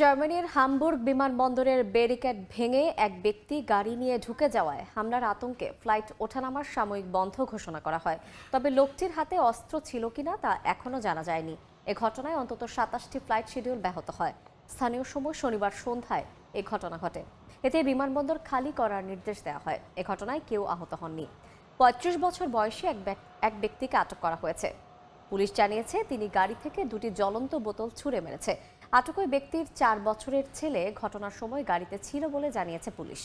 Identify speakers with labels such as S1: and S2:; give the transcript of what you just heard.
S1: জার্মানির হামবুর্গ বিমানবন্দরের ব্যারিকেড ভেঙে এক ব্যক্তি গাড়ি নিয়ে ঢুকে যাওয়ায় হামলার আতঙ্কে ফ্লাইট ওঠানামার সাময়িক বন্ধ ঘোষণা করা হয় তবে লোকটির হাতে অস্ত্র ছিল কিনা তা এখনও জানা যায়নি এ ঘটনায় অন্তত সাতাশটি ফ্লাইট শিডিউল ব্যাহত হয় স্থানীয় সময় শনিবার সন্ধ্যায় এ ঘটনা ঘটে এতে বিমানবন্দর খালি করার নির্দেশ দেওয়া হয় এ ঘটনায় কেউ আহত হননি পঁয়ত্রিশ বছর বয়সী এক এক ব্যক্তিকে আটক করা হয়েছে পুলিশ জানিয়েছে তিনি গাড়ি থেকে দুটি জ্বলন্ত বোতল ছুঁড়ে মেরেছে আটক ওই ব্যক্তির চার বছরের ছেলে ঘটনার সময় গাড়িতে ছিল বলে জানিয়েছে পুলিশ